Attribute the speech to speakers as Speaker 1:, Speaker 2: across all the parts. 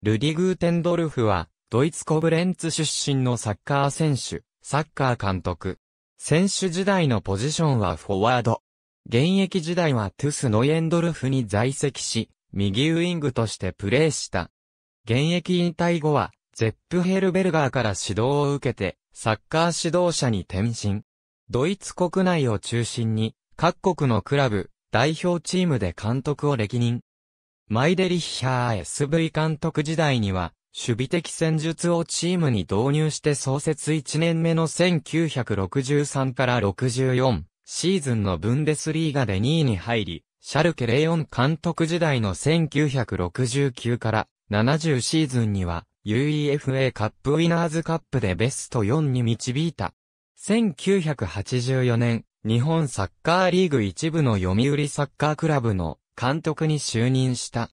Speaker 1: ルディグーテンドルフは、ドイツコブレンツ出身のサッカー選手、サッカー監督。選手時代のポジションはフォワード。現役時代はトゥスノエンドルフに在籍し、右ウイングとしてプレーした。現役引退後は、ゼップヘルベルガーから指導を受けて、サッカー指導者に転身。ドイツ国内を中心に、各国のクラブ、代表チームで監督を歴任。マイデリッヒャー SV 監督時代には、守備的戦術をチームに導入して創設1年目の1963から64シーズンのブンデスリーガで2位に入り、シャルケ・レイオン監督時代の1969から70シーズンには UEFA カップウィナーズカップでベスト4に導いた。1984年、日本サッカーリーグ一部の読売サッカークラブの監督に就任した。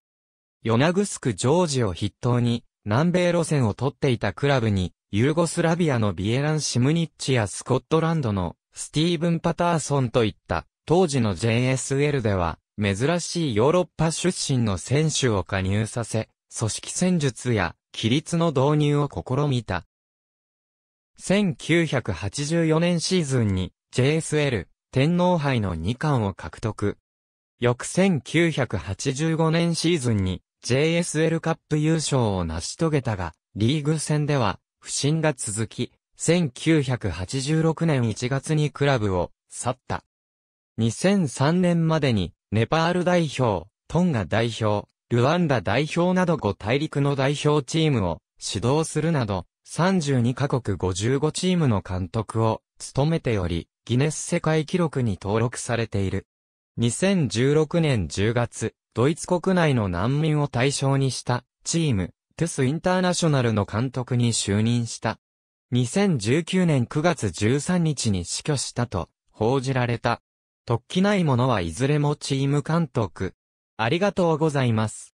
Speaker 1: ヨナグスク・ジョージを筆頭に、南米路線を取っていたクラブに、ユーゴスラビアのビエラン・シムニッチやスコットランドのスティーブン・パターソンといった、当時の JSL では、珍しいヨーロッパ出身の選手を加入させ、組織戦術や、規律の導入を試みた。1984年シーズンに JSL 天皇杯の2冠を獲得。翌1985年シーズンに JSL カップ優勝を成し遂げたが、リーグ戦では不振が続き、1986年1月にクラブを去った。2003年までにネパール代表、トンガ代表、ルワンダ代表など5大陸の代表チームを指導するなど、32カ国55チームの監督を務めており、ギネス世界記録に登録されている。2016年10月、ドイツ国内の難民を対象にしたチーム、トゥスインターナショナルの監督に就任した。2019年9月13日に死去したと報じられた。突起ないものはいずれもチーム監督。ありがとうございます。